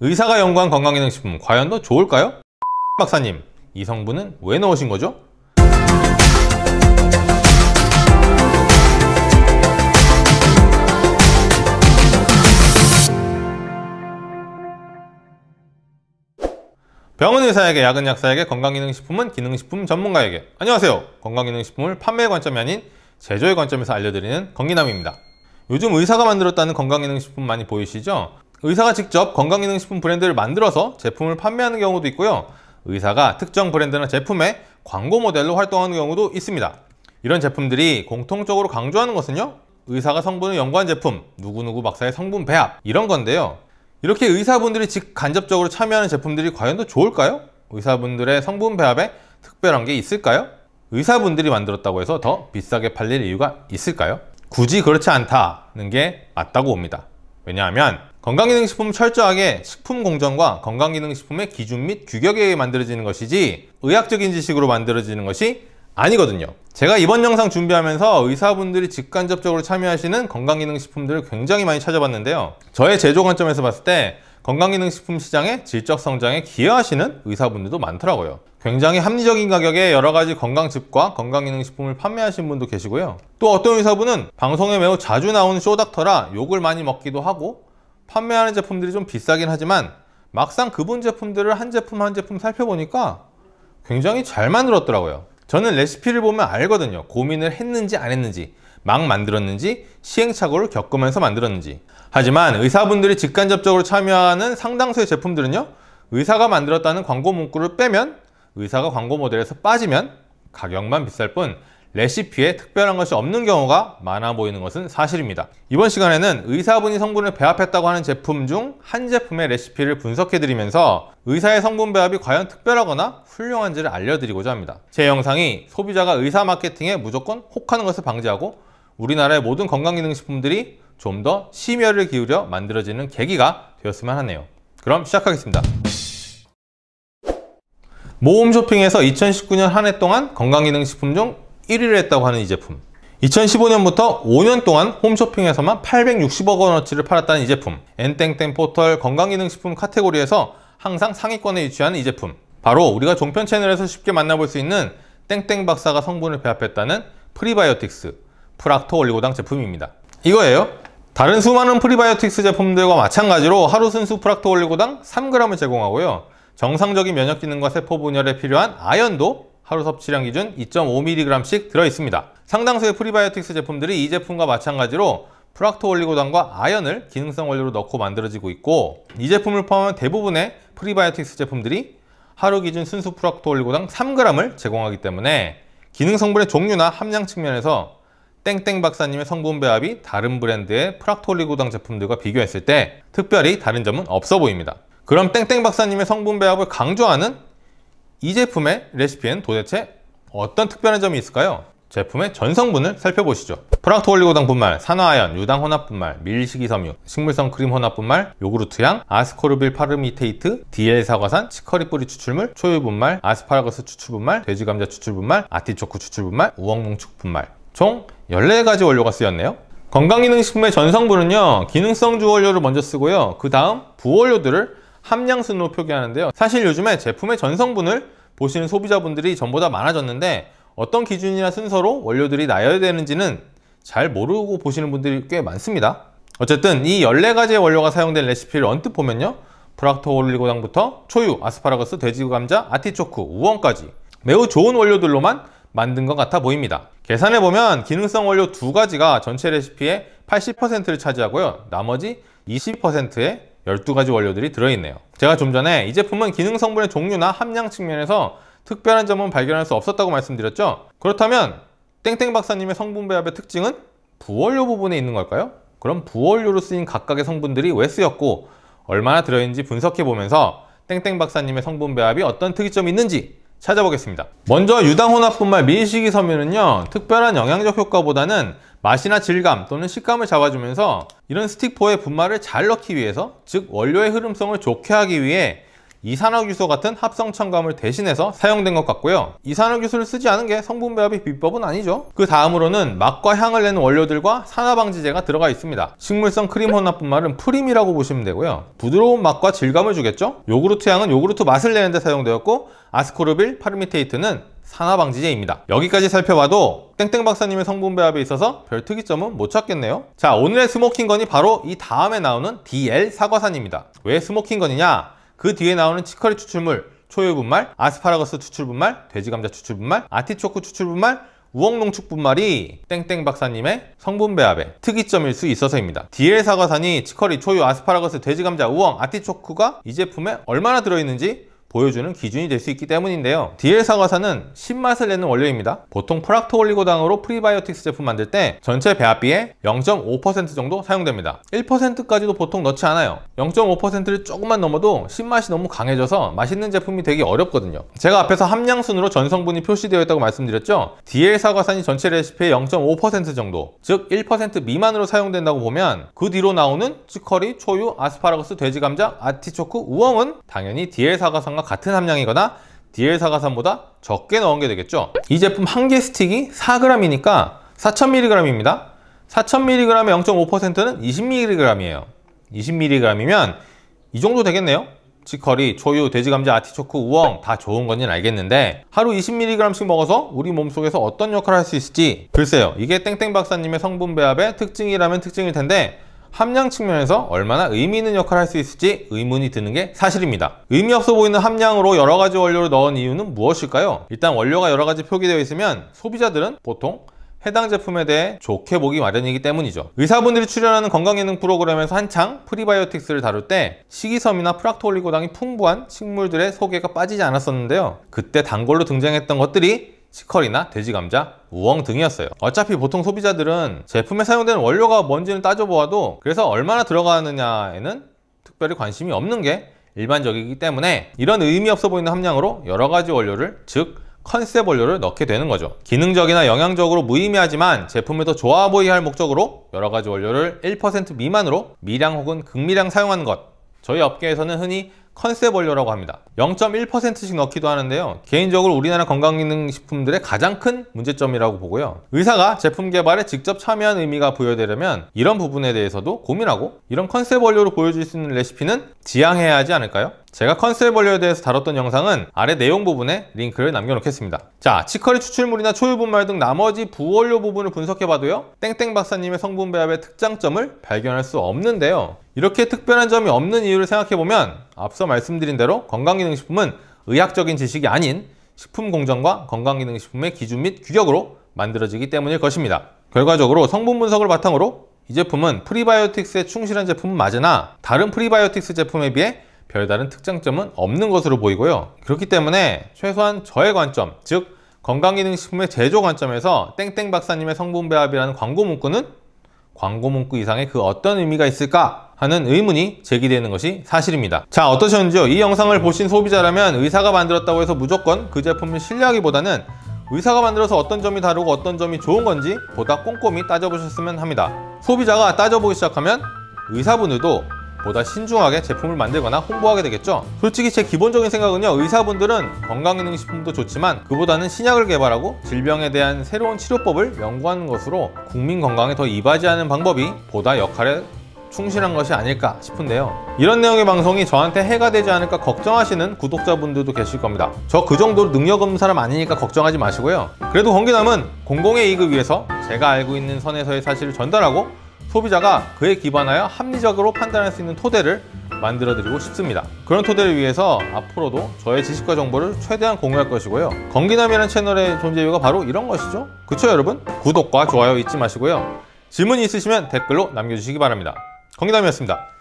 의사가 연구한 건강기능식품 과연 더 좋을까요? 박사님, 이 성분은 왜 넣으신 거죠? 병원 의사에게, 약은 약사에게, 건강기능식품은 기능식품 전문가에게 안녕하세요 건강기능식품을 판매의 관점이 아닌 제조의 관점에서 알려드리는 건기남입니다 요즘 의사가 만들었다는 건강기능식품 많이 보이시죠? 의사가 직접 건강기능식품 브랜드를 만들어서 제품을 판매하는 경우도 있고요. 의사가 특정 브랜드나 제품의 광고 모델로 활동하는 경우도 있습니다. 이런 제품들이 공통적으로 강조하는 것은요. 의사가 성분을 연구한 제품, 누구누구 박사의 성분 배합 이런 건데요. 이렇게 의사분들이 직 간접적으로 참여하는 제품들이 과연 더 좋을까요? 의사분들의 성분 배합에 특별한 게 있을까요? 의사분들이 만들었다고 해서 더 비싸게 팔릴 이유가 있을까요? 굳이 그렇지 않다는 게 맞다고 봅니다. 왜냐하면 건강기능식품 철저하게 식품공정과 건강기능식품의 기준 및 규격에 의해 만들어지는 것이지 의학적인 지식으로 만들어지는 것이 아니거든요 제가 이번 영상 준비하면서 의사분들이 직간접적으로 참여하시는 건강기능식품들을 굉장히 많이 찾아봤는데요 저의 제조 관점에서 봤을 때 건강기능식품 시장의 질적 성장에 기여하시는 의사분들도 많더라고요 굉장히 합리적인 가격에 여러가지 건강즙과 건강기능식품을 판매하신 분도 계시고요 또 어떤 의사분은 방송에 매우 자주 나오는 쇼닥터라 욕을 많이 먹기도 하고 판매하는 제품들이 좀 비싸긴 하지만 막상 그분 제품들을 한 제품 한 제품 살펴보니까 굉장히 잘 만들었더라고요 저는 레시피를 보면 알거든요 고민을 했는지 안 했는지 막 만들었는지 시행착오를 겪으면서 만들었는지 하지만 의사분들이 직간접적으로 참여하는 상당수의 제품들은요 의사가 만들었다는 광고 문구를 빼면 의사가 광고 모델에서 빠지면 가격만 비쌀 뿐 레시피에 특별한 것이 없는 경우가 많아 보이는 것은 사실입니다. 이번 시간에는 의사분이 성분을 배합했다고 하는 제품 중 한 제품의 레시피를 분석해드리면서 의사의 성분 배합이 과연 특별하거나 훌륭한지를 알려드리고자 합니다. 제 영상이 소비자가 의사 마케팅에 무조건 혹하는 것을 방지하고 우리나라의 모든 건강기능식품들이 좀 더 심혈을 기울여 만들어지는 계기가 되었으면 하네요. 그럼 시작하겠습니다. 모험 쇼핑에서 2019년 한 해 동안 건강기능식품 중 1위를 했다고 하는 이 제품 2015년부터 5년 동안 홈쇼핑에서만 860억 원어치를 팔았다는 이 제품 엔땡땡 포털 건강기능식품 카테고리에서 항상 상위권에 위치하는 이 제품 바로 우리가 종편 채널에서 쉽게 만나볼 수 있는 땡땡 박사가 성분을 배합했다는 프리바이오틱스 프락토 올리고당 제품입니다 이거예요 다른 수많은 프리바이오틱스 제품들과 마찬가지로 하루 순수 프락토 올리고당 3g을 제공하고요 정상적인 면역 기능과 세포 분열에 필요한 아연도 하루 섭취량 기준 2.5mg씩 들어있습니다. 상당수의 프리바이오틱스 제품들이 이 제품과 마찬가지로 프락토올리고당과 아연을 기능성 원료로 넣고 만들어지고 있고 이 제품을 포함한 대부분의 프리바이오틱스 제품들이 하루 기준 순수 프락토올리고당 3g을 제공하기 때문에 기능 성분의 종류나 함량 측면에서 땡땡 박사님의 성분 배합이 다른 브랜드의 프락토올리고당 제품들과 비교했을 때 특별히 다른 점은 없어 보입니다. 그럼 땡땡 박사님의 성분 배합을 강조하는 이 제품의 레시피엔 도대체 어떤 특별한 점이 있을까요? 제품의 전성분을 살펴보시죠 프락토 올리고당 분말, 산화아연, 유당 혼합 분말, 밀식이섬유, 식물성 크림 혼합 분말, 요구르트 향, 아스코르빌 파르미테이트, DL사과산, 치커리 뿌리 추출물, 초유 분말, 아스파라거스 추출 분말, 돼지 감자 추출 분말, 아티초크 추출 분말, 우엉농축 분말 총 14가지 원료가 쓰였네요 건강기능식품의 전성분은요 기능성 주원료를 먼저 쓰고요 그 다음 부원료들을 함량순으로 표기하는데요 사실 요즘에 제품의 전성분을 보시는 소비자분들이 전보다 많아졌는데 어떤 기준이나 순서로 원료들이 나열 되는지는 잘 모르고 보시는 분들이 꽤 많습니다 어쨌든 이 14가지의 원료가 사용된 레시피를 언뜻 보면요 프락토올리고당부터 초유, 아스파라거스, 돼지감자, 아티초크, 우엉까지 매우 좋은 원료들로만 만든 것 같아 보입니다 계산해보면 기능성 원료 두 가지가 전체 레시피의 80%를 차지하고요 나머지 20%의 12가지 원료들이 들어있네요. 제가 좀 전에 이 제품은 기능 성분의 종류나 함량 측면에서 특별한 점은 발견할 수 없었다고 말씀드렸죠? 그렇다면 땡땡 박사님의 성분 배합의 특징은 부원료 부분에 있는 걸까요? 그럼 부원료로 쓰인 각각의 성분들이 왜 쓰였고 얼마나 들어있는지 분석해 보면서 땡땡 박사님의 성분 배합이 어떤 특이점이 있는지 찾아보겠습니다. 먼저 유당혼합분말 밀식이 섬유는요 특별한 영양적 효과보다는 맛이나 질감 또는 식감을 잡아주면서 이런 스틱포의 분말을 잘 넣기 위해서 즉 원료의 흐름성을 좋게 하기 위해 이산화규소 같은 합성 첨가물 대신해서 사용된 것 같고요 이산화규소를 쓰지 않은 게 성분 배합의 비법은 아니죠 그 다음으로는 맛과 향을 내는 원료들과 산화방지제가 들어가 있습니다 식물성 크림 혼합 분말은 프림이라고 보시면 되고요 부드러운 맛과 질감을 주겠죠 요구르트 향은 요구르트 맛을 내는 데 사용되었고 아스코르빌 파르미테이트는 산화방지제입니다. 여기까지 살펴봐도 땡땡 박사님의 성분 배합에 있어서 별 특이점은 못 찾겠네요. 자, 오늘의 스모킹건이 바로 이 다음에 나오는 DL 사과산입니다. 왜 스모킹건이냐? 그 뒤에 나오는 치커리 추출물, 초유 분말, 아스파라거스 추출 분말, 돼지 감자 추출 분말, 아티초크 추출 분말, 우엉농축 분말이 땡땡 박사님의 성분 배합의 특이점일 수 있어서입니다. DL 사과산이 치커리, 초유, 아스파라거스, 돼지 감자, 우엉, 아티초크가 이 제품에 얼마나 들어있는지 보여주는 기준이 될 수 있기 때문인데요 DL4과산은 신맛을 내는 원료입니다 보통 프락토올리고당으로 프리바이오틱스 제품 만들 때 전체 배합비의 0.5% 정도 사용됩니다 1%까지도 보통 넣지 않아요 0.5%를 조금만 넘어도 신맛이 너무 강해져서 맛있는 제품이 되기 어렵거든요 제가 앞에서 함량순으로 전성분이 표시되어 있다고 말씀드렸죠 d l 사과산이 전체 레시피의 0.5% 정도 즉 1% 미만으로 사용된다고 보면 그 뒤로 나오는 치커리, 초유, 아스파라거스, 돼지감자, 아티초크, 우엉은 당연히 d l 사과산 사과산과 같은 함량이거나 DL 사과산보다 적게 넣은 게 되겠죠 이 제품 한 개 스틱이 4g이니까 4000mg입니다 4000mg의 0.5%는 20mg이에요 20mg이면 이 정도 되겠네요 치커리, 초유, 돼지감자, 아티초크, 우엉 다 좋은 건지는 알겠는데 하루 20mg씩 먹어서 우리 몸속에서 어떤 역할을 할 수 있을지 글쎄요 이게 땡땡 박사님의 성분 배합의 특징이라면 특징일 텐데 함량 측면에서 얼마나 의미 있는 역할을 할 수 있을지 의문이 드는 게 사실입니다. 의미 없어 보이는 함량으로 여러 가지 원료를 넣은 이유는 무엇일까요? 일단 원료가 여러 가지 표기되어 있으면 소비자들은 보통 해당 제품에 대해 좋게 보기 마련이기 때문이죠. 의사분들이 출연하는 건강예능 프로그램에서 한창 프리바이오틱스를 다룰 때식이섬이나 프락토올리고당이 풍부한 식물들의 소개가 빠지지 않았었는데요. 그때 단골로 등장했던 것들이 치컬이나 돼지감자, 우엉 등이었어요. 어차피 보통 소비자들은 제품에 사용되는 원료가 뭔지는 따져보아도 그래서 얼마나 들어가느냐에는 특별히 관심이 없는 게 일반적이기 때문에 이런 의미 없어 보이는 함량으로 여러 가지 원료를 즉 컨셉 원료를 넣게 되는 거죠. 기능적이나 영양적으로 무의미하지만 제품을 더 좋아 보이게 할 목적으로 여러 가지 원료를 1% 미만으로 미량 혹은 극미량 사용하는 것 저희 업계에서는 흔히 컨셉 원료라고 합니다. 0.1%씩 넣기도 하는데요. 개인적으로 우리나라 건강기능식품들의 가장 큰 문제점이라고 보고요. 의사가 제품 개발에 직접 참여한 의미가 부여되려면 이런 부분에 대해서도 고민하고 이런 컨셉 원료로 보여줄 수 있는 레시피는 지향해야 하지 않을까요? 제가 컨셉 원료에 대해서 다뤘던 영상은 아래 내용 부분에 링크를 남겨놓겠습니다. 자, 치커리 추출물이나 초유분말 등 나머지 부원료 부분을 분석해봐도요. 땡땡 박사님의 성분 배합의 특장점을 발견할 수 없는데요. 이렇게 특별한 점이 없는 이유를 생각해보면 앞서 말씀드린 대로 건강기능식품은 의학적인 지식이 아닌 식품공정과 건강기능식품의 기준 및 규격으로 만들어지기 때문일 것입니다. 결과적으로 성분 분석을 바탕으로 이 제품은 프리바이오틱스에 충실한 제품은 맞으나 다른 프리바이오틱스 제품에 비해 별다른 특장점은 없는 것으로 보이고요. 그렇기 때문에 최소한 저의 관점, 즉 건강기능식품의 제조 관점에서 땡땡 박사님의 성분 배합이라는 광고 문구는 광고 문구 이상의 그 어떤 의미가 있을까 하는 의문이 제기되는 것이 사실입니다. 자 어떠셨는지요? 이 영상을 보신 소비자라면 의사가 만들었다고 해서 무조건 그 제품을 신뢰하기보다는 의사가 만들어서 어떤 점이 다르고 어떤 점이 좋은 건지 보다 꼼꼼히 따져보셨으면 합니다. 소비자가 따져보기 시작하면 의사분들도 보다 신중하게 제품을 만들거나 홍보하게 되겠죠 솔직히 제 기본적인 생각은요 의사분들은 건강기능식품도 좋지만 그보다는 신약을 개발하고 질병에 대한 새로운 치료법을 연구하는 것으로 국민 건강에 더 이바지하는 방법이 보다 역할을 충실한 것이 아닐까 싶은데요 이런 내용의 방송이 저한테 해가 되지 않을까 걱정하시는 구독자분들도 계실 겁니다 저 그 정도로 능력 없는 사람 아니니까 걱정하지 마시고요 그래도 건기남은 공공의 이익을 위해서 제가 알고 있는 선에서의 사실을 전달하고 소비자가 그에 기반하여 합리적으로 판단할 수 있는 토대를 만들어 드리고 싶습니다 그런 토대를 위해서 앞으로도 저의 지식과 정보를 최대한 공유할 것이고요 건기남이라는 채널의 존재 이유가 바로 이런 것이죠 그쵸 여러분? 구독과 좋아요 잊지 마시고요 질문이 있으시면 댓글로 남겨주시기 바랍니다 경기남이었습니다.